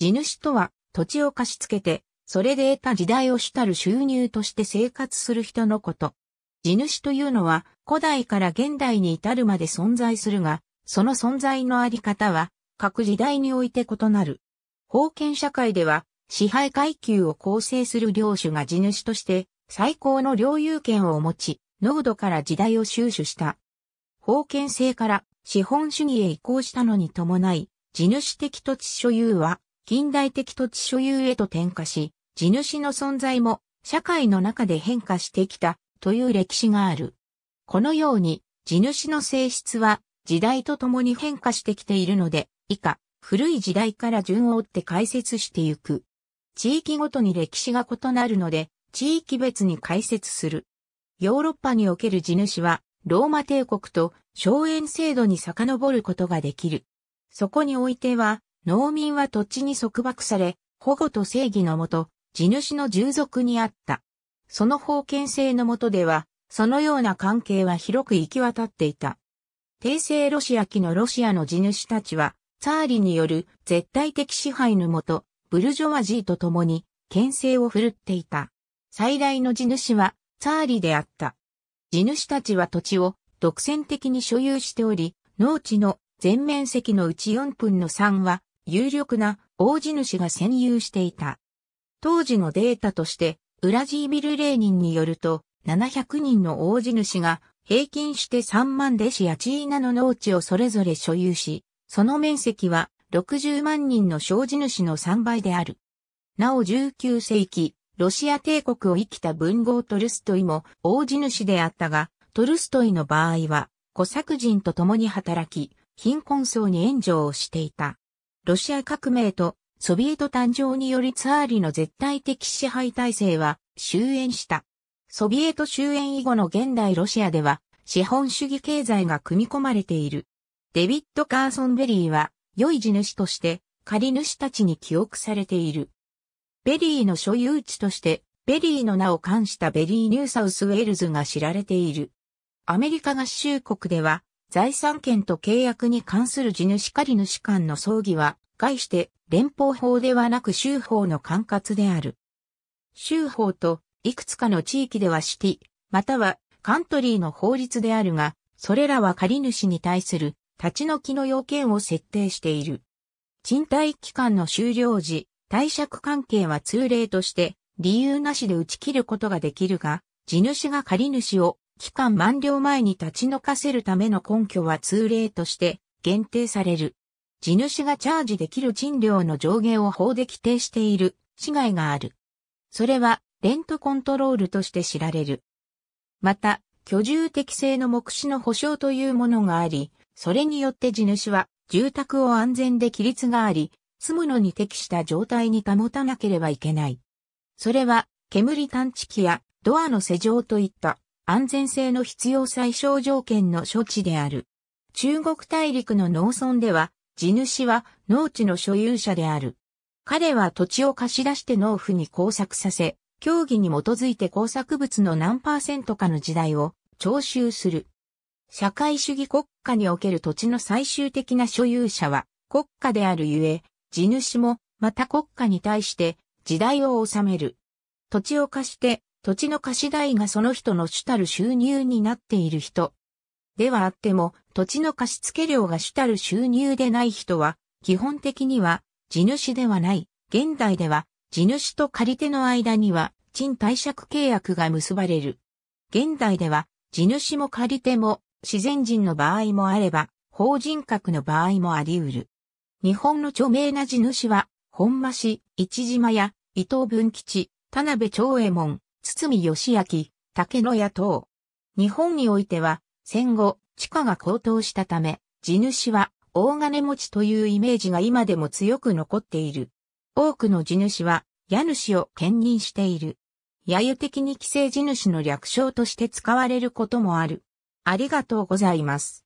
地主とは土地を貸し付けて、それで得た時代を主たる収入として生活する人のこと。地主というのは古代から現代に至るまで存在するが、その存在のあり方は各時代において異なる。封建社会では支配階級を構成する領主が地主として最高の領有権を持ち、濃度から時代を収守した。封建制から資本主義へ移行したのに伴い、地主的土地所有は近代的土地所有へと転化し、地主の存在も社会の中で変化してきたという歴史がある。このように地主の性質は時代とともに変化してきているので、以下、古い時代から順を追って解説してゆく。地域ごとに歴史が異なるので、地域別に解説する。ヨーロッパにおける地主は、ローマ帝国と荘園制度に遡ることができる。そこにおいては、農民は土地に束縛され、保護と正義のもと、地主の従属にあった。その封建制のもとでは、そのような関係は広く行き渡っていた。帝政ロシア期のロシアの地主たちは、ツァーリによる絶対的支配のもと、ブルジョワジーと共に、牽制を振るっていた。最大の地主は、ツァーリであった。地主たちは土地を独占的に所有しており、農地の全面積のうち4分の3は有力な大地主が占有していた。当時のデータとして、ウラジービル・レーニンによると、700人の大地主が平均して3万弟子やチーナの農地をそれぞれ所有し、その面積は60万人の小地主の3倍である。なお19世紀、ロシア帝国を生きた文豪トルストイも大地主であったが、トルストイの場合は、小作人と共に働き、貧困層に援助をしていた。ロシア革命とソビエト誕生によりツァーリの絶対的支配体制は終焉した。ソビエト終焉以後の現代ロシアでは資本主義経済が組み込まれている。デビッド・カーソンベリーは良い地主として借主たちに記憶されている。ベリーの所有地としてベリーの名を冠したベリーニューサウスウェールズが知られている。アメリカ合衆国では財産権と契約に関する地主借主間の葬儀は、概して連邦法ではなく州法の管轄である。州法といくつかの地域ではシティ、またはカントリーの法律であるが、それらは借主に対する立ち退きの要件を設定している。賃貸期間の終了時、貸借関係は通例として理由なしで打ち切ることができるが、地主が借主を期間満了前に立ち退かせるための根拠は通例として限定される。地主がチャージできる賃料の上限を法で規定している市外がある。それはレントコントロールとして知られる。また、居住適正の目視の保障というものがあり、それによって地主は住宅を安全で規律があり、住むのに適した状態に保たなければいけない。それは、煙探知機やドアの施錠といった安全性の必要最小条件の処置である。中国大陸の農村では、地主は農地の所有者である。彼は土地を貸し出して農夫に工作させ、協議に基づいて工作物の何パーセントかの時代を徴収する。社会主義国家における土地の最終的な所有者は国家であるゆえ、地主もまた国家に対して時代を治める。土地を貸して土地の貸し代がその人の主たる収入になっている人。ではあっても、土地の貸付料が主たる収入でない人は、基本的には、地主ではない。現代では、地主と借り手の間には、賃貸借契約が結ばれる。現代では、地主も借り手も、自然人の場合もあれば、法人格の場合もあり得る。日本の著名な地主は、本間市、市島や伊藤文吉、田辺長右衛門、堤義明、竹野屋等。日本においては、戦後、地価が高騰したため、地主は大金持ちというイメージが今でも強く残っている。多くの地主は、家主を兼任している。揶揄的に寄生地主の略称として使われることもある。ありがとうございます。